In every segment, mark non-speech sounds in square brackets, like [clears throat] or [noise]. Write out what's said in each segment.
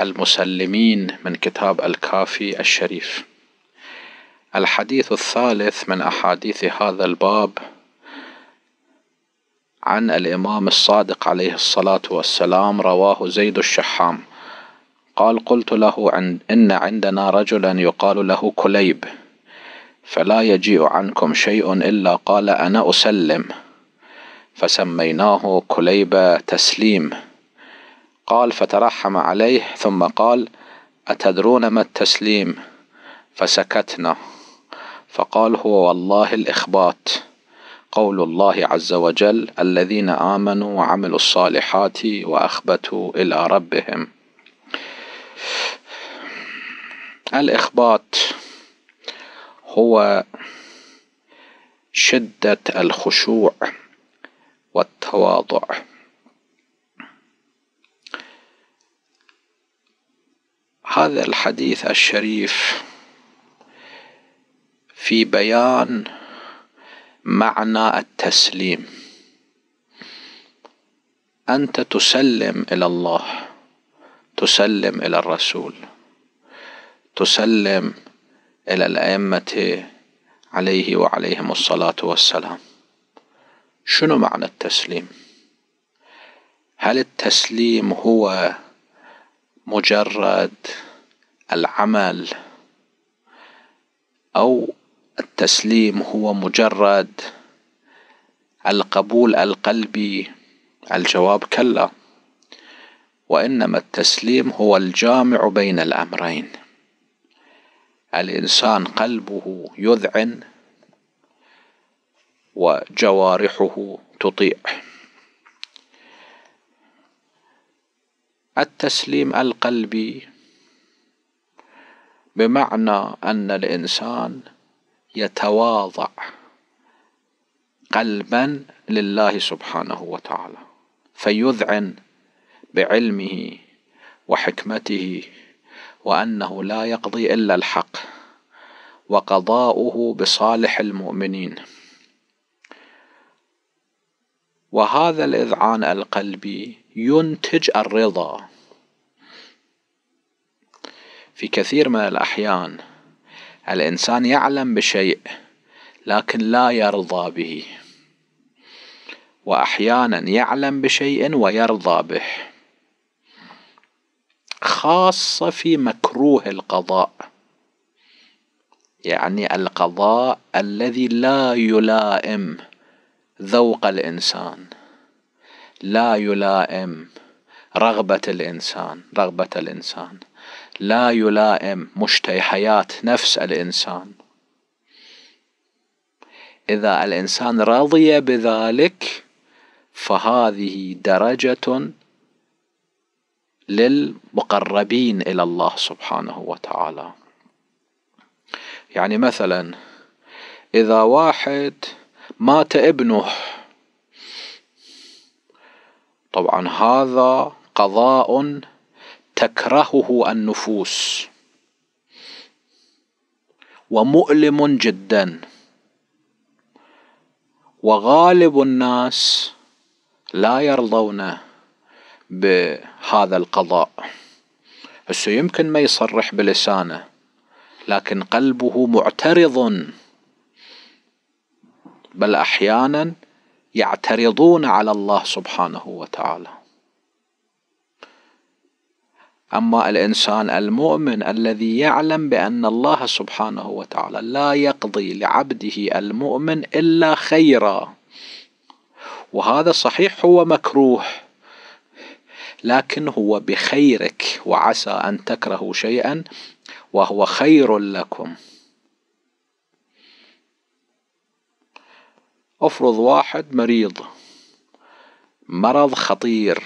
المسلمين من كتاب الكافي الشريف الحديث الثالث من أحاديث هذا الباب عن الإمام الصادق عليه الصلاة والسلام رواه زيد الشحام قال قلت له عند إن عندنا رجلا يقال له كليب فلا يجيء عنكم شيء إلا قال أنا أسلم فسميناه كليب تسليم قال فترحم عليه ثم قال أتدرون ما التسليم فسكتنا فقال هو والله الإخبات قول الله عز وجل الذين آمنوا وعملوا الصالحات وأخبتوا إلى ربهم الإخباط هو شدة الخشوع والتواضع هذا الحديث الشريف في بيان معنى التسليم انت تسلم الى الله تسلم الى الرسول تسلم الى الائمه عليه وعليهم الصلاه والسلام شنو معنى التسليم هل التسليم هو مجرد العمل او التسليم هو مجرد القبول القلبي الجواب كلا وانما التسليم هو الجامع بين الامرين الانسان قلبه يذعن وجوارحه تطيع التسليم القلبي بمعنى أن الإنسان يتواضع قلبا لله سبحانه وتعالى فيذعن بعلمه وحكمته وأنه لا يقضي إلا الحق وقضاؤه بصالح المؤمنين وهذا الإذعان القلبي ينتج الرضا في كثير من الأحيان الإنسان يعلم بشيء لكن لا يرضى به وأحيانا يعلم بشيء ويرضى به خاصة في مكروه القضاء يعني القضاء الذي لا يلائم ذوق الإنسان لا يلائم رغبة الإنسان رغبة الإنسان لا يلائم حياة نفس الإنسان إذا الإنسان رضي بذلك فهذه درجة للمقربين إلى الله سبحانه وتعالى يعني مثلا إذا واحد مات ابنه طبعا هذا قضاء تكرهه النفوس ومؤلم جدا وغالب الناس لا يرضون بهذا القضاء هسه يمكن ما يصرح بلسانه لكن قلبه معترض بل احيانا يعترضون على الله سبحانه وتعالى أما الإنسان المؤمن الذي يعلم بأن الله سبحانه وتعالى لا يقضي لعبده المؤمن إلا خيرا وهذا صحيح هو مكروه لكن هو بخيرك وعسى أن تكرهوا شيئا وهو خير لكم افرض واحد مريض مرض خطير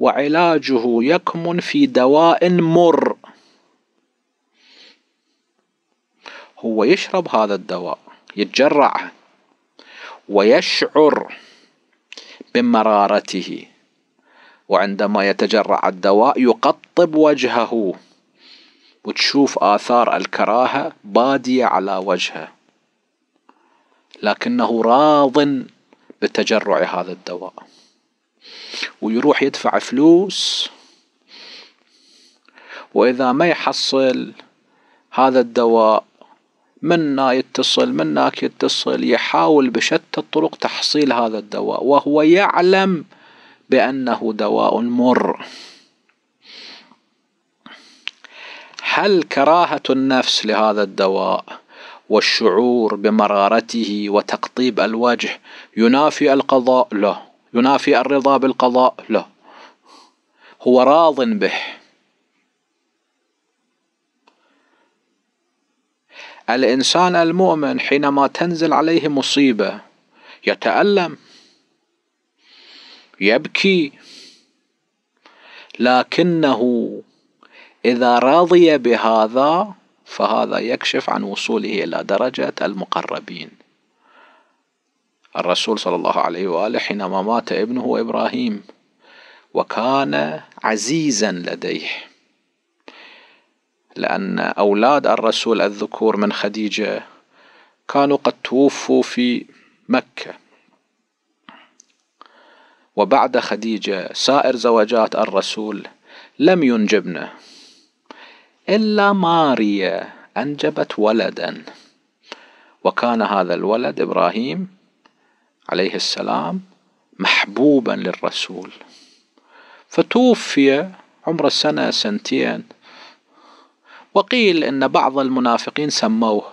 وعلاجه يكمن في دواء مر هو يشرب هذا الدواء يتجرعه ويشعر بمرارته وعندما يتجرع الدواء يقطب وجهه وتشوف آثار الكراهة بادية على وجهه لكنه راض بتجرع هذا الدواء ويروح يدفع فلوس واذا ما يحصل هذا الدواء منا يتصل منك يتصل يحاول بشتى الطرق تحصيل هذا الدواء وهو يعلم بأنه دواء مر هل كراهة النفس لهذا الدواء والشعور بمرارته وتقطيب الوجه ينافي القضاء له ينافي الرضا بالقضاء لا هو راض به الانسان المؤمن حينما تنزل عليه مصيبه يتالم يبكي لكنه اذا رضي بهذا فهذا يكشف عن وصوله الى درجه المقربين الرسول صلى الله عليه وآله حينما مات ابنه إبراهيم وكان عزيزا لديه لأن أولاد الرسول الذكور من خديجة كانوا قد توفوا في مكة وبعد خديجة سائر زوجات الرسول لم ينجبن إلا ماريا أنجبت ولدا وكان هذا الولد إبراهيم عليه السلام محبوبا للرسول فتوفي عمره سنة سنتين وقيل ان بعض المنافقين سموه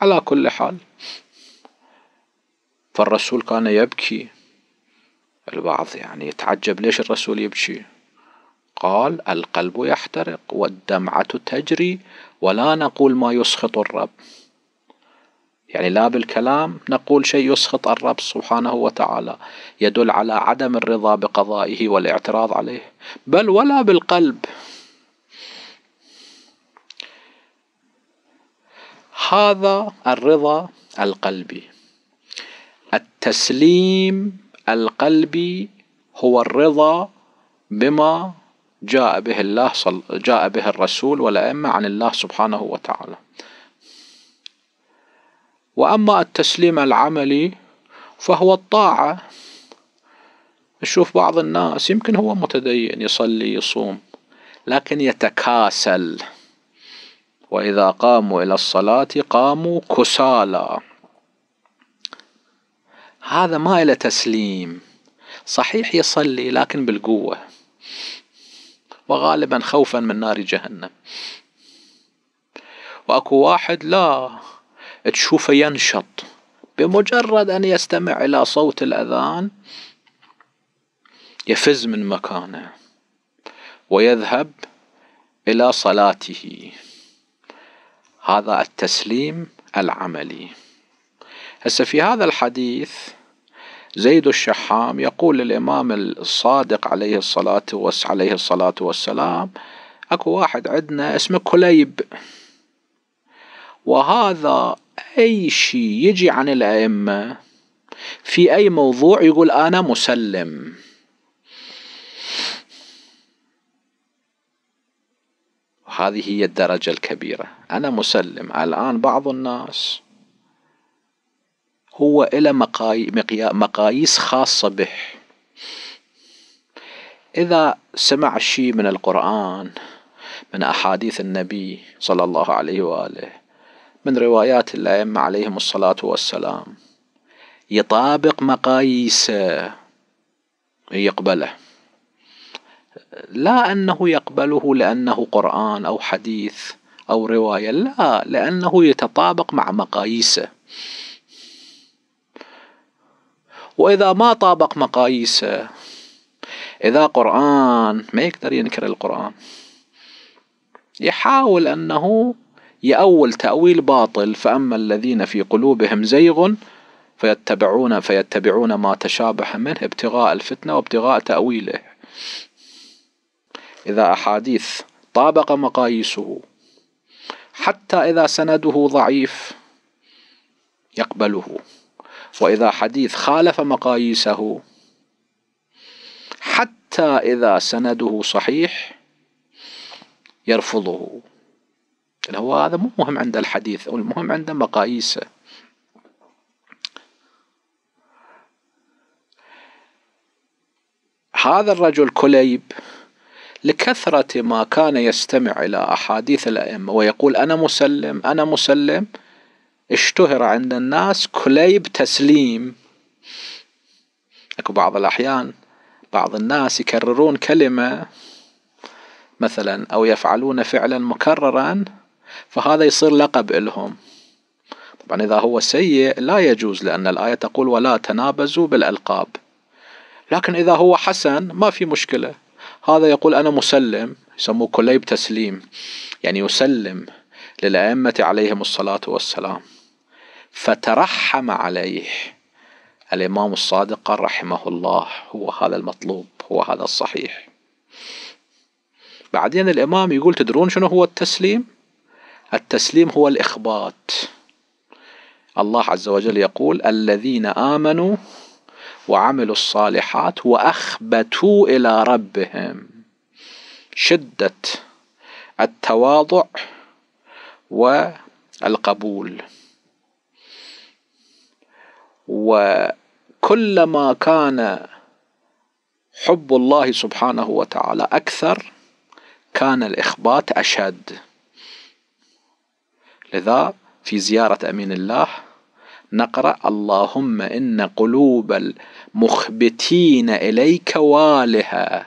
على كل حال فالرسول كان يبكي البعض يعني يتعجب ليش الرسول يبكي قال القلب يحترق والدمعة تجري ولا نقول ما يسخط الرب يعني لا بالكلام نقول شيء يسخط الرب سبحانه وتعالى يدل على عدم الرضا بقضائه والاعتراض عليه بل ولا بالقلب هذا الرضا القلبي التسليم القلبي هو الرضا بما جاء به الله صل... جاء به الرسول والأئمة عن الله سبحانه وتعالى واما التسليم العملي فهو الطاعة نشوف بعض الناس يمكن هو متدين يصلي يصوم لكن يتكاسل واذا قاموا الى الصلاة قاموا كسالى هذا ما إلى تسليم صحيح يصلي لكن بالقوة وغالبا خوفا من نار جهنم واكو واحد لا تشوفه ينشط بمجرد ان يستمع الى صوت الاذان يفز من مكانه ويذهب الى صلاته هذا التسليم العملي هسه في هذا الحديث زيد الشحام يقول للإمام الصادق عليه الصلاة عليه الصلاة والسلام أكو واحد عندنا اسمه كليب وهذا اي شيء يجي عن الائمه في اي موضوع يقول انا مسلم هذه هي الدرجة الكبيرة أنا مسلم الآن بعض الناس هو إلى مقاييس خاصة به إذا سمع شيء من القرآن من أحاديث النبي صلى الله عليه وآله من روايات الأئمة عليهم الصلاة والسلام يطابق مقاييسه يقبله لا أنه يقبله لأنه قرآن أو حديث أو رواية لا لأنه يتطابق مع مقاييسه وإذا ما طابق مقاييسه إذا قرآن ما يقدر ينكر القرآن يحاول أنه يأول تأويل باطل فأما الذين في قلوبهم زيغ فيتبعون فيتبعون ما تشابه منه ابتغاء الفتنة وابتغاء تأويله إذا أحاديث طابق مقاييسه حتى إذا سنده ضعيف يقبله وإذا حديث خالف مقاييسه حتى إذا سنده صحيح يرفضه هو هذا مو مهم عنده الحديث المهم عنده مقاييسه هذا الرجل كليب لكثرة ما كان يستمع إلى أحاديث الأئمة ويقول أنا مسلم أنا مسلم اشتهر عند الناس كليب تسليم أكو بعض الأحيان بعض الناس يكررون كلمة مثلا أو يفعلون فعلا مكررا فهذا يصير لقب إلهم طبعا إذا هو سيء لا يجوز لأن الآية تقول ولا تنابزوا بالألقاب لكن إذا هو حسن ما في مشكلة هذا يقول أنا مسلم يسموه كليب تسليم يعني يسلم للأئمة عليهم الصلاة والسلام فترحم عليه الإمام الصادق قال رحمه الله هو هذا المطلوب هو هذا الصحيح بعدين الإمام يقول تدرون شنو هو التسليم التسليم هو الإخبات الله عز وجل يقول الذين آمنوا وعملوا الصالحات وأخبتوا إلى ربهم شدة التواضع والقبول وكلما كان حب الله سبحانه وتعالى أكثر كان الإخبات أشد لذا في زيارة أمين الله نقرأ اللهم إن قلوب المخبتين إليك والها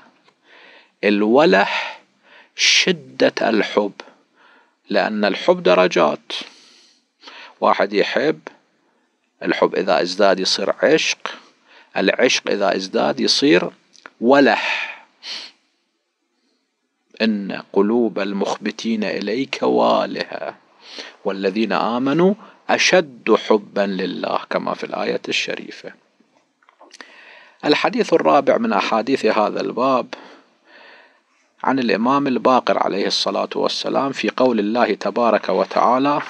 الولح شدة الحب لأن الحب درجات واحد يحب الحب إذا ازداد يصير عشق العشق إذا ازداد يصير ولح إن قلوب المخبتين إليك والها والذين آمنوا أشد حبا لله كما في الآية الشريفة الحديث الرابع من أحاديث هذا الباب عن الإمام الباقر عليه الصلاة والسلام في قول الله تبارك وتعالى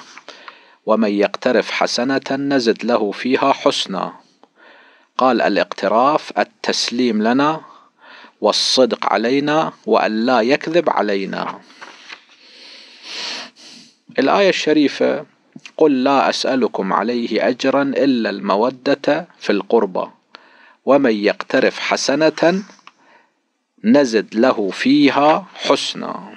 ومن يقترف حسنة نزد له فيها حسنا قال الاقتراف التسليم لنا والصدق علينا وأن لا يكذب علينا الآية الشريفة قل لا أسألكم عليه أجرا إلا المودة في القربى ومن يقترف حسنة نزد له فيها حسنا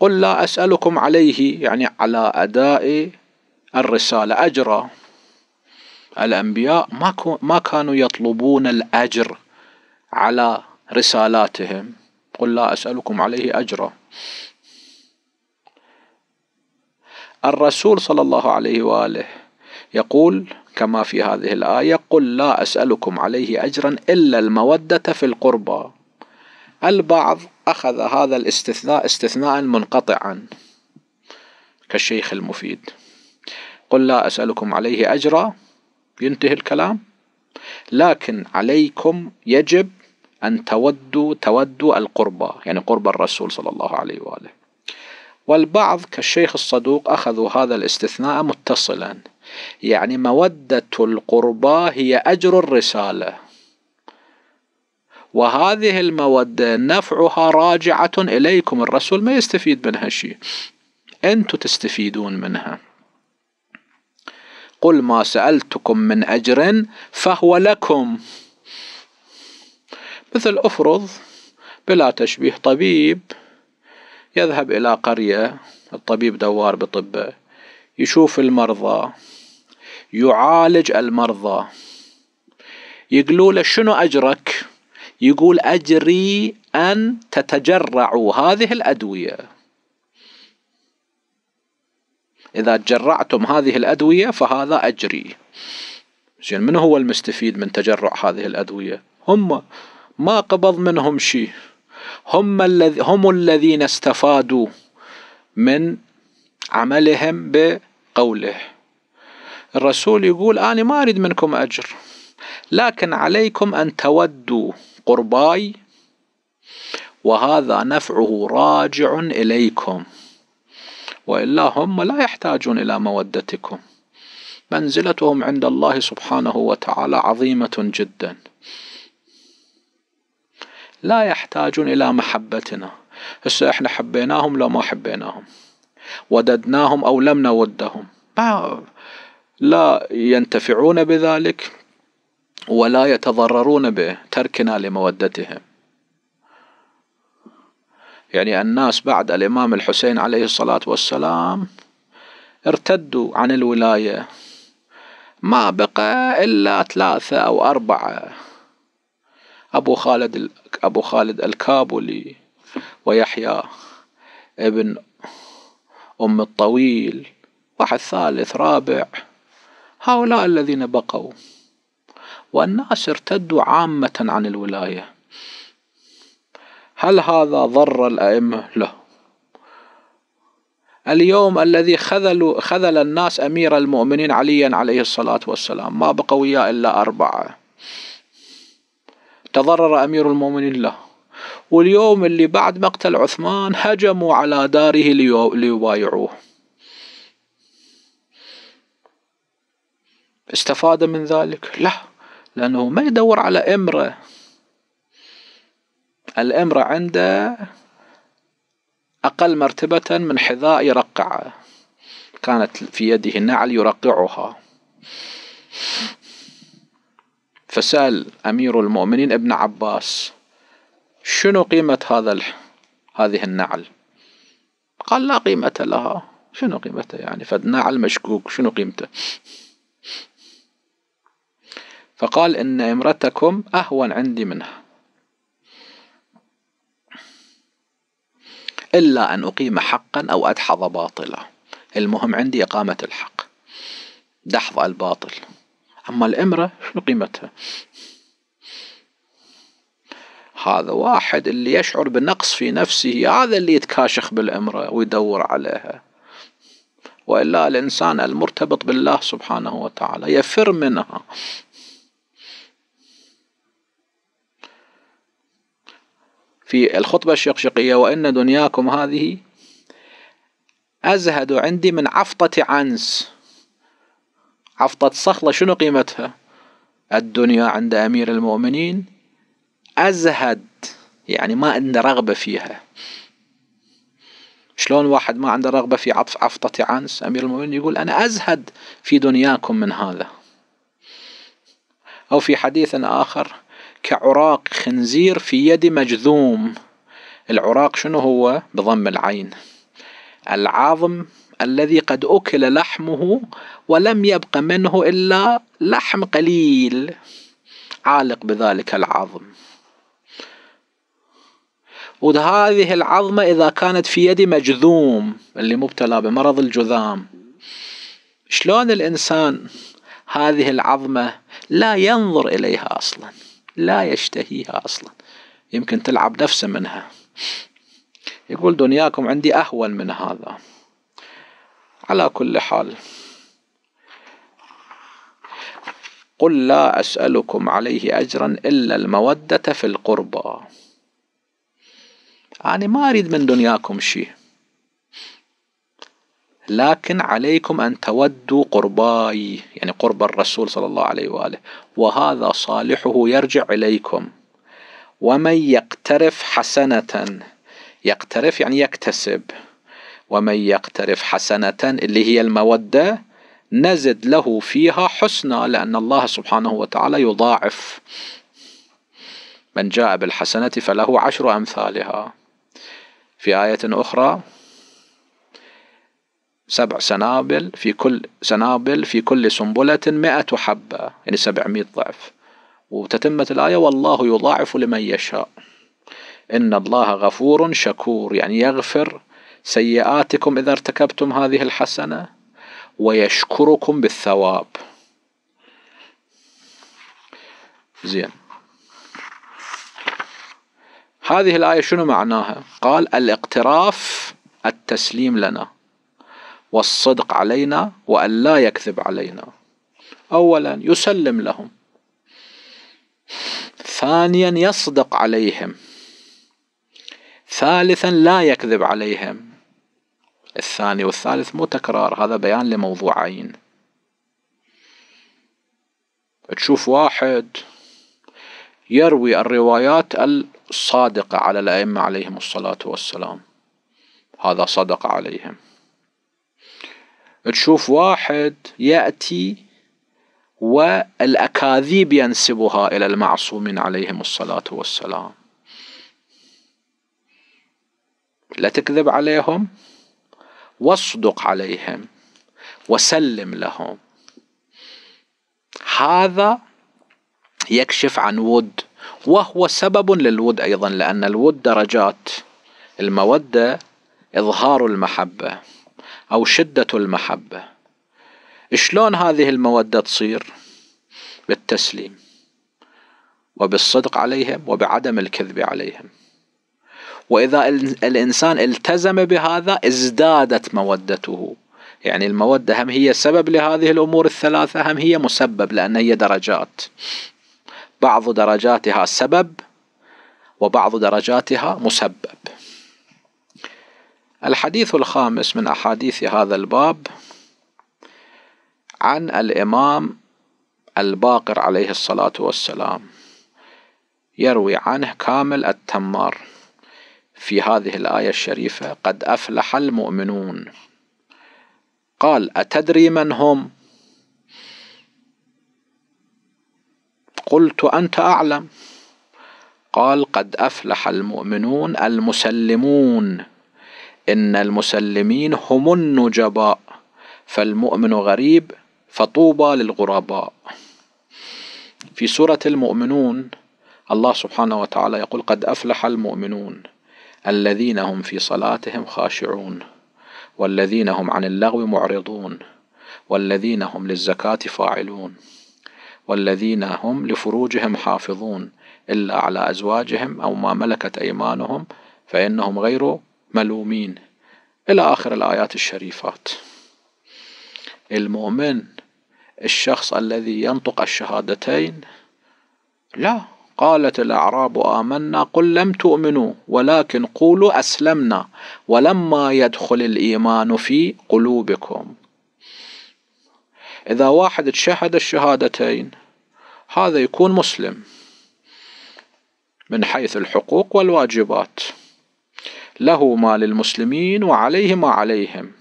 قل لا أسألكم عليه يعني على أداء الرسالة أجرا الأنبياء ما, ما كانوا يطلبون الأجر على رسالاتهم قل لا أسألكم عليه أجرا الرسول صلى الله عليه وآله يقول كما في هذه الآية قل لا أسألكم عليه أجرا إلا المودة في القربى البعض أخذ هذا الاستثناء استثناء منقطعا كالشيخ المفيد قل لا أسألكم عليه أجرا ينتهي الكلام لكن عليكم يجب أن تودوا تودوا القربى يعني قربى الرسول صلى الله عليه وآله والبعض كالشيخ الصدوق أخذوا هذا الاستثناء متصلا يعني مودة القربى هي أجر الرسالة وهذه المودة نفعها راجعة إليكم الرسول ما يستفيد منها شيء أنتم تستفيدون منها قل ما سألتكم من أجر فهو لكم مثل أفرض بلا تشبيه طبيب يذهب إلى قرية الطبيب دوار بطبه يشوف المرضى يعالج المرضى يقولوا له شنو أجرك يقول أجري أن تتجرعوا هذه الأدوية إذا تجرعتم هذه الأدوية فهذا أجري زين من هو المستفيد من تجرع هذه الأدوية هم ما قبض منهم شيء هم الذي هم الذين استفادوا من عملهم بقوله الرسول يقول أنا ما أريد منكم أجر لكن عليكم أن تودوا قرباي وهذا نفعه راجع إليكم وإلا هم لا يحتاجون إلى مودتكم منزلتهم عند الله سبحانه وتعالى عظيمة جدا لا يحتاجون إلى محبتنا هسه إحنا حبيناهم لو ما حبيناهم وددناهم أو لم نودهم لا ينتفعون بذلك ولا يتضررون بتركنا لمودتهم يعني الناس بعد الإمام الحسين عليه الصلاة والسلام ارتدوا عن الولاية ما بقى إلا ثلاثة أو أربعة أبو خالد أبو خالد الكابولي ويحيى ابن أم الطويل واحد ثالث رابع هؤلاء الذين بقوا والناس ارتدوا عامة عن الولاية هل هذا ضر الأئمة؟ لا اليوم الذي خذلوا خذل الناس أمير المؤمنين عليا عليه الصلاة والسلام ما بقوا إلا أربعة تضرر أمير المؤمنين له واليوم اللي بعد مقتل عثمان هجموا على داره ليبايعوه استفاد من ذلك لا لأنه ما يدور على إمرة الإمرة عنده أقل مرتبة من حذاء يرقعه كانت في يده نعل يرقعها فسأل أمير المؤمنين ابن عباس شنو قيمة هذا ال... هذه النعل قال لا قيمة لها شنو قيمته يعني فالنعل مشكوك شنو قيمته فقال إن امرتكم أهون عندي منها إلا أن أقيم حقا أو أدحض باطلا المهم عندي إقامة الحق دحض الباطل أما الإمرة شنو قيمتها هذا واحد اللي يشعر بنقص في نفسه هذا اللي يتكاشخ بالإمرة ويدور عليها وإلا الإنسان المرتبط بالله سبحانه وتعالى يفر منها في الخطبة الشقشقية وإن دنياكم هذه أزهد عندي من عفطة عنس عفطة صخلة شنو قيمتها الدنيا عند أمير المؤمنين أزهد يعني ما عنده رغبة فيها شلون واحد ما عنده رغبة في عطف عفطة عنس أمير المؤمنين يقول أنا أزهد في دنياكم من هذا أو في حديث آخر كعراق خنزير في يد مجذوم العراق شنو هو بضم العين العظم الذي قد أكل لحمه ولم يبق منه إلا لحم قليل عالق بذلك العظم وهذه العظمة إذا كانت في يد مجذوم اللي مبتلى بمرض الجذام شلون الإنسان هذه العظمة لا ينظر إليها أصلا لا يشتهيها أصلا يمكن تلعب نفسه منها يقول دنياكم عندي أهون من هذا على كل حال قل لا أسألكم عليه أجرا إلا المودة في القربى أنا ما أريد من دنياكم شيء لكن عليكم أن تودوا قرباي يعني قرب الرسول صلى الله عليه وآله وهذا صالحه يرجع إليكم ومن يقترف حسنة يقترف يعني يكتسب ومن يقترف حسنة اللي هي المودة نزد له فيها حسنى لأن الله سبحانه وتعالى يضاعف من جاء بالحسنة فله عشر أمثالها في آية أخرى سبع سنابل في كل سنابل في كل سنبلة مئة حبة يعني سبعمائة ضعف وتتمت الآية والله يضاعف لمن يشاء إن الله غفور شكور يعني يغفر سيئاتكم إذا ارتكبتم هذه الحسنة ويشكركم بالثواب زين هذه الآية شنو معناها قال الاقتراف التسليم لنا والصدق علينا وأن لا يكذب علينا أولا يسلم لهم ثانيا يصدق عليهم ثالثا لا يكذب عليهم الثاني والثالث مو تكرار هذا بيان لموضوعين تشوف واحد يروي الروايات الصادقة على الأئمة عليهم الصلاة والسلام هذا صدق عليهم تشوف واحد يأتي والأكاذيب ينسبها إلى المعصومين عليهم الصلاة والسلام لا تكذب عليهم واصدق عليهم وسلم لهم هذا يكشف عن ود وهو سبب للود ايضا لان الود درجات الموده اظهار المحبه او شده المحبه شلون هذه الموده تصير بالتسليم وبالصدق عليهم وبعدم الكذب عليهم واذا الانسان التزم بهذا ازدادت مودته يعني المودة هم هي سبب لهذه الأمور الثلاثة هم هي مسبب لأن هي درجات بعض درجاتها سبب وبعض درجاتها مسبب الحديث الخامس من أحاديث هذا الباب عن الإمام الباقر عليه الصلاة والسلام يروي عنه كامل التمار في هذه الآية الشريفة قد أفلح المؤمنون قال أتدري من هم قلت أنت أعلم قال قد أفلح المؤمنون المسلمون إن المسلمين هم النجباء فالمؤمن غريب فطوبى للغرباء في سورة المؤمنون الله سبحانه وتعالى يقول قد أفلح المؤمنون الذين هم في صلاتهم خاشعون والذين هم عن اللغو معرضون والذين هم للزكاة فاعلون والذين هم لفروجهم حافظون إلا على أزواجهم أو ما ملكت أيمانهم فإنهم غير ملومين إلى آخر الآيات الشريفات المؤمن الشخص الذي ينطق الشهادتين لا قالت الأعراب آمنا قل لم تؤمنوا ولكن قولوا أسلمنا ولما يدخل الإيمان في قلوبكم إذا واحد تشهد الشهادتين هذا يكون مسلم من حيث الحقوق والواجبات له ما للمسلمين وعليه ما عليهم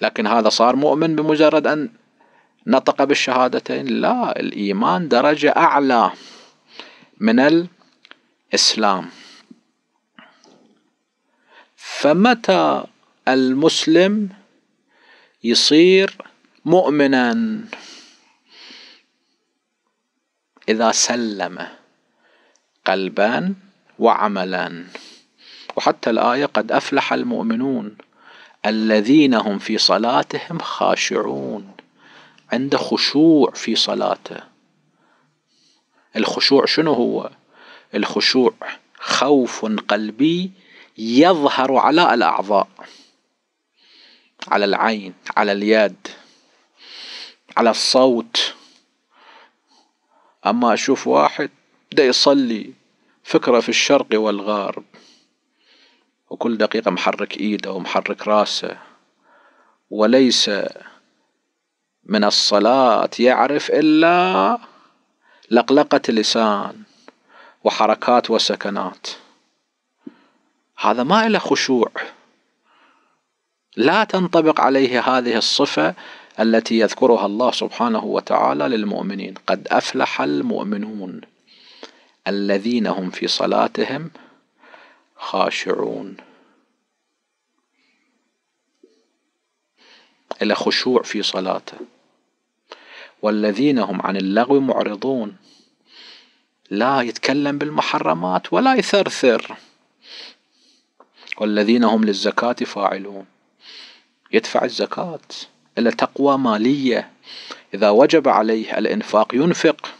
لكن هذا صار مؤمن بمجرد أن نطق بالشهادتين لا الإيمان درجة أعلى من الإسلام فمتى المسلم يصير مؤمنا إذا سلم قلبا وعملا وحتى الآية قد أفلح المؤمنون الذين هم في صلاتهم خاشعون عنده خشوع في صلاته الخشوع شنو هو الخشوع خوف قلبي يظهر على الأعضاء على العين على اليد على الصوت أما أشوف واحد ده يصلي فكرة في الشرق والغرب وكل دقيقة محرك إيده ومحرك راسه وليس من الصلاة يعرف إلا لقلقة لسان وحركات وسكنات هذا ما له خشوع لا تنطبق عليه هذه الصفة التي يذكرها الله سبحانه وتعالى للمؤمنين قد أفلح المؤمنون الذين هم في صلاتهم خاشعون إلى خشوع في صلاته والذين هم عن اللغو معرضون لا يتكلم بالمحرمات ولا يثرثر والذين هم للزكاة فاعلون يدفع الزكاة إلى تقوى مالية إذا وجب عليه الإنفاق ينفق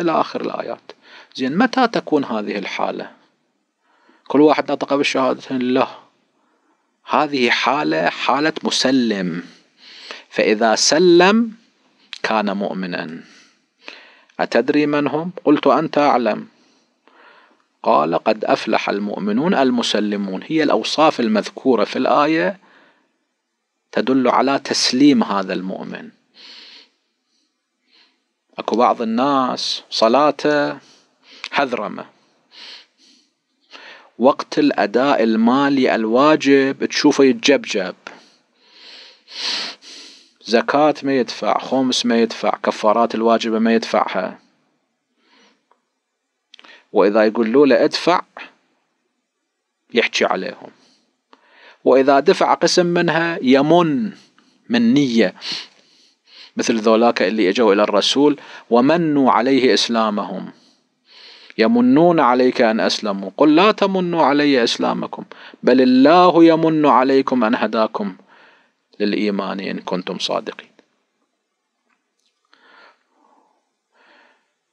إلى آخر الآيات زين متى تكون هذه الحالة كل واحد نطق بالشهادة له هذه حالة حالة مسلم فإذا سلم كان مؤمنا أتدري من هم؟ قلت أنت أعلم قال قد أفلح المؤمنون المسلمون هي الأوصاف المذكورة في الآية تدل على تسليم هذا المؤمن اكو بعض الناس صلاته حذرمه وقت الاداء المالي الواجب تشوفه يتجبجب زكاة ما يدفع خمس ما يدفع كفارات الواجبة ما يدفعها وإذا يقولوا له ادفع يحكي عليهم وإذا دفع قسم منها يمن من نية مثل ذولاك اللي اجوا إلى الرسول ومنوا عليه إسلامهم يمنون عليك أن أسلموا قل لا تمنوا علي إسلامكم بل الله يمن عليكم أن هداكم للإيمان إن كنتم صادقين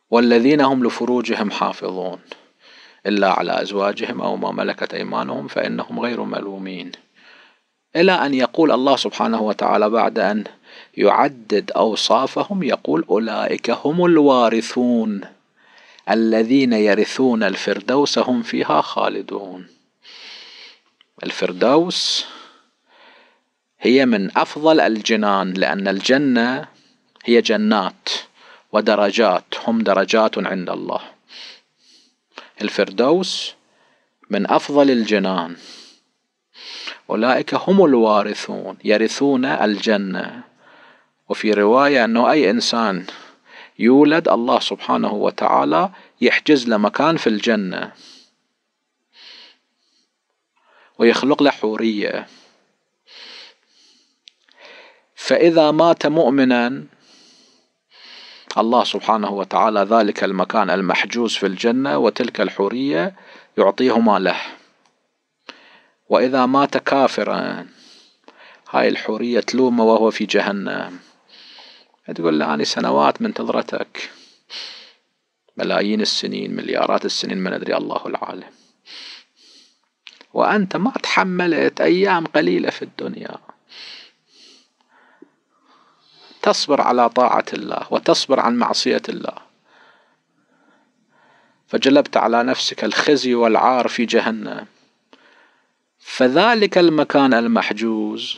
والذين هم لفروجهم حافظون إلا على أزواجهم أو ما ملكت أيمانهم فإنهم غير ملومين إلى أن يقول الله سبحانه وتعالى بعد أن يعدد أوصافهم يقول أولئك هم الوارثون الذين يرثون الفردوس هم فيها خالدون الفردوس هي من أفضل الجنان لأن الجنة هي جنات ودرجات هم درجات عند الله الفردوس من أفضل الجنان أولئك هم الوارثون يرثون الجنة وفي رواية أنه أي إنسان يولد الله سبحانه وتعالى يحجز له مكان في الجنة ويخلق له حورية فإذا مات مؤمنا الله سبحانه وتعالى ذلك المكان المحجوز في الجنة وتلك الحورية يعطيهما له وإذا مات كافرا هاي الحورية تلومه وهو في جهنم تقول له أنا سنوات منتظرتك ملايين السنين مليارات السنين ما ندري الله العالم وأنت ما تحملت أيام قليلة في الدنيا تصبر على طاعة الله وتصبر عن معصية الله فجلبت على نفسك الخزي والعار في جهنم فذلك المكان المحجوز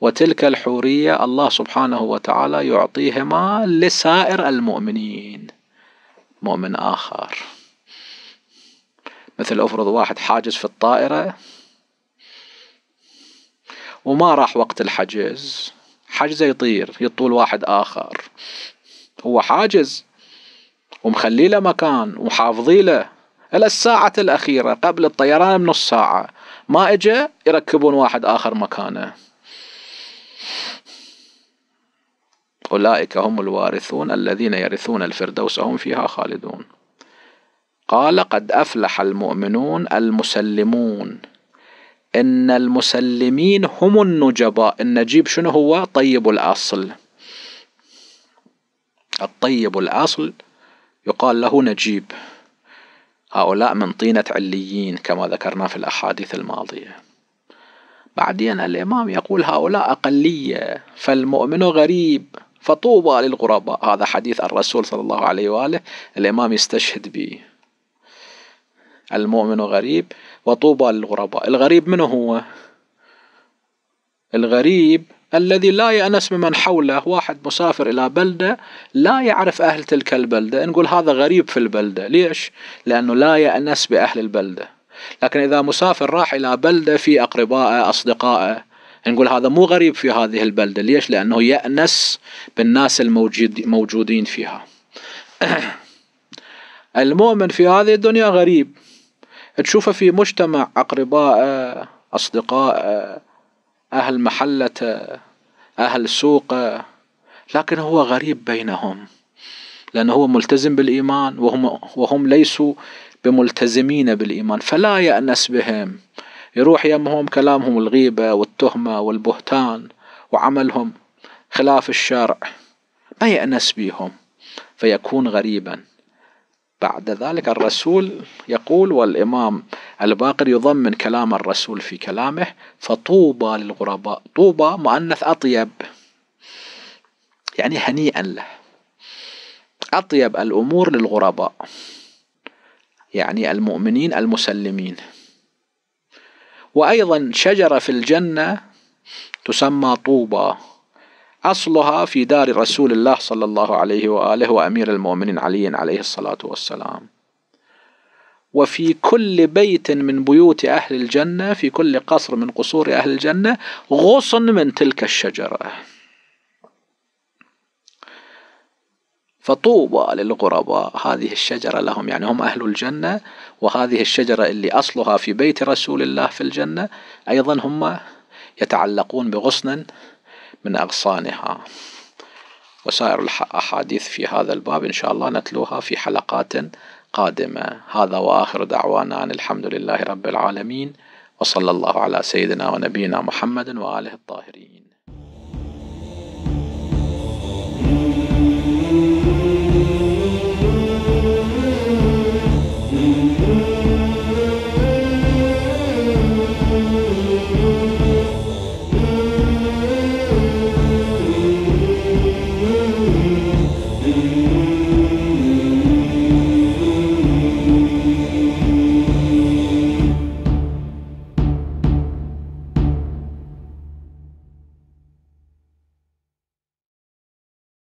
وتلك الحورية الله سبحانه وتعالى يعطيهما لسائر المؤمنين مؤمن آخر مثل أفرض واحد حاجز في الطائرة وما راح وقت الحجز حجزه يطير يطول واحد آخر هو حاجز ومخلي له مكان وحافظي له إلى الساعة الأخيرة قبل الطيران بنص ساعة ما إجا يركبون واحد آخر مكانه أولئك هم الوارثون الذين يرثون الفردوس هم فيها خالدون قال قد أفلح المؤمنون المسلمون ان المسلمين هم النجباء النجيب شنو هو طيب الاصل الطيب الاصل يقال له نجيب هؤلاء من طينة عليين كما ذكرنا في الأحاديث الماضية بعدين الإمام يقول هؤلاء أقلية فالمؤمن غريب فطوبى للغرباء هذا حديث الرسول صلى الله عليه وآله الإمام يستشهد به المؤمن غريب وطوبى للغرباء الغريب من هو الغريب الذي لا يأنس بمن حوله واحد مسافر إلى بلدة لا يعرف أهل تلك البلدة نقول هذا غريب في البلدة ليش؟ لأنه لا يأنس بأهل البلدة لكن إذا مسافر راح إلى بلدة في أقربائه أصدقائه نقول هذا مو غريب في هذه البلدة ليش؟ لأنه يأنس بالناس الموجودين فيها [clears throat] المؤمن في هذه الدنيا غريب تشوفه في مجتمع أقرباء أصدقاء اهل محلته اهل سوقه لكن هو غريب بينهم لأنه هو ملتزم بالإيمان وهم, وهم ليسوا بملتزمين بالإيمان فلا يأنس بهم يروح يمهم كلامهم الغيبة والتهمة والبهتان وعملهم خلاف الشرع ما يأنس بهم فيكون غريبا بعد ذلك الرسول يقول والإمام الباقر يضمن كلام الرسول في كلامه فطوبى للغرباء طوبى مؤنث أطيب يعني هنيئا له أطيب الأمور للغرباء يعني المؤمنين المسلمين وأيضا شجرة في الجنة تسمى طوبى أصلها في دار رسول الله صلى الله عليه وآله وأمير المؤمنين علي عليه الصلاة والسلام وفي كل بيت من بيوت أهل الجنة في كل قصر من قصور أهل الجنة غصن من تلك الشجرة فطوبى للغرباء هذه الشجرة لهم يعني هم أهل الجنة وهذه الشجرة اللي أصلها في بيت رسول الله في الجنة أيضا هم يتعلقون بغصن من أغصانها وسائر الأحاديث في هذا الباب إن شاء الله نتلوها في حلقات قادمة هذا وآخر دعوانا أن الحمد لله رب العالمين وصلى الله على سيدنا ونبينا محمد وآله الطاهرين